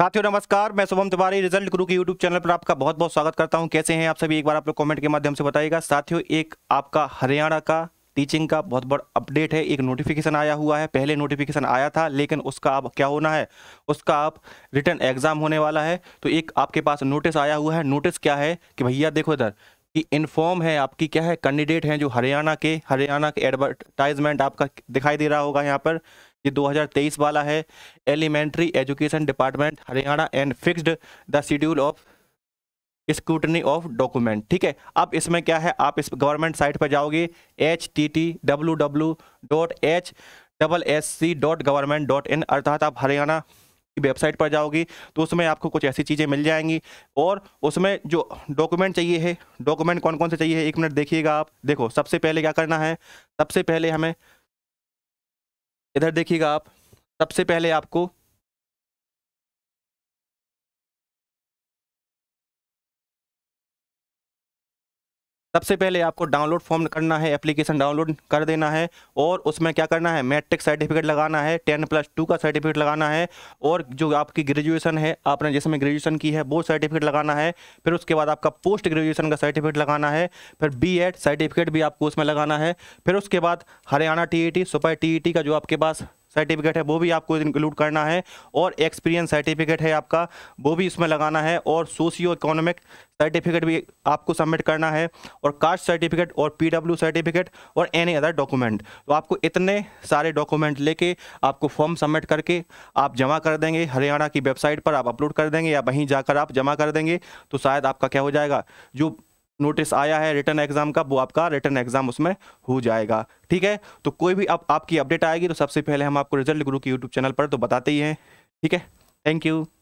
साथियों नमस्कार मैं शुभम तिवारी रिजल्ट गुरु के यूट्यूब चैनल पर आपका बहुत बहुत स्वागत करता हूं कैसे हैं आप सभी एक बार आप लोग कमेंट के माध्यम से बताइएगा साथियों एक आपका हरियाणा का टीचिंग का बहुत बड़ा अपडेट है एक नोटिफिकेशन आया हुआ है पहले नोटिफिकेशन आया था लेकिन उसका अब क्या होना है उसका अब रिटर्न एग्जाम होने वाला है तो एक आपके पास नोटिस आया हुआ है नोटिस क्या है कि भैया देखो इधर कि इन्फॉर्म है आपकी क्या है कैंडिडेट हैं जो हरियाणा के हरियाणा के एडवर्टाइजमेंट आपका दिखाई दे रहा होगा यहाँ पर ये 2023 वाला है elementary education department Haryana and fixed the schedule of scrutiny of document ठीक है अब इसमें क्या है आप इस गवर्नमेंट साइट पर जाओगे H T T dot H double S C dot government dot in अर्थात आप हरियाणा की वेबसाइट पर जाओगी तो उसमें आपको कुछ ऐसी चीज़ें मिल जाएंगी और उसमें जो डॉक्यूमेंट चाहिए है डॉक्यूमेंट कौन कौन से चाहिए है एक मिनट देखिएगा आप देखो सबसे पहले क्या करना है सबसे पहले हमें इधर देखिएगा आप सबसे पहले आपको सबसे पहले आपको डाउनलोड फॉर्म करना है एप्लीकेशन डाउनलोड कर देना है और उसमें क्या करना है मैट्रिक सर्टिफिकेट लगाना है टेन प्लस टू का सर्टिफिकेट लगाना है और जो आपकी ग्रेजुएशन है आपने जिसमें ग्रेजुएशन की है वो सर्टिफिकेट लगाना है फिर उसके बाद आपका पोस्ट ग्रेजुएशन का सर्टिफिकेट लगाना है फिर बी सर्टिफिकेट भी आपको उसमें लगाना है फिर उसके बाद हरियाणा टी सुपर टी का जो आपके पास सर्टिफिकेट है वो भी आपको इंक्लूड करना है और एक्सपीरियंस सर्टिफिकेट है आपका वो भी इसमें लगाना है और सोशियो इकोनॉमिक सर्टिफिकेट भी आपको सबमिट करना है और कास्ट सर्टिफिकेट और पीडब्ल्यू सर्टिफिकेट और एनी अदर डॉक्यूमेंट तो आपको इतने सारे डॉक्यूमेंट लेके आपको फॉर्म सबमिट करके आप जमा कर देंगे हरियाणा की वेबसाइट पर आप अपलोड कर देंगे या वहीं जाकर आप जमा कर देंगे तो शायद आपका क्या हो जाएगा जो नोटिस आया है रिटर्न एग्जाम का वो आपका रिटर्न एग्जाम उसमें हो जाएगा ठीक है तो कोई भी आप, आपकी अपडेट आएगी तो सबसे पहले हम आपको रिजल्ट गुरु के यूट्यूब चैनल पर तो बताते ही हैं ठीक है थैंक यू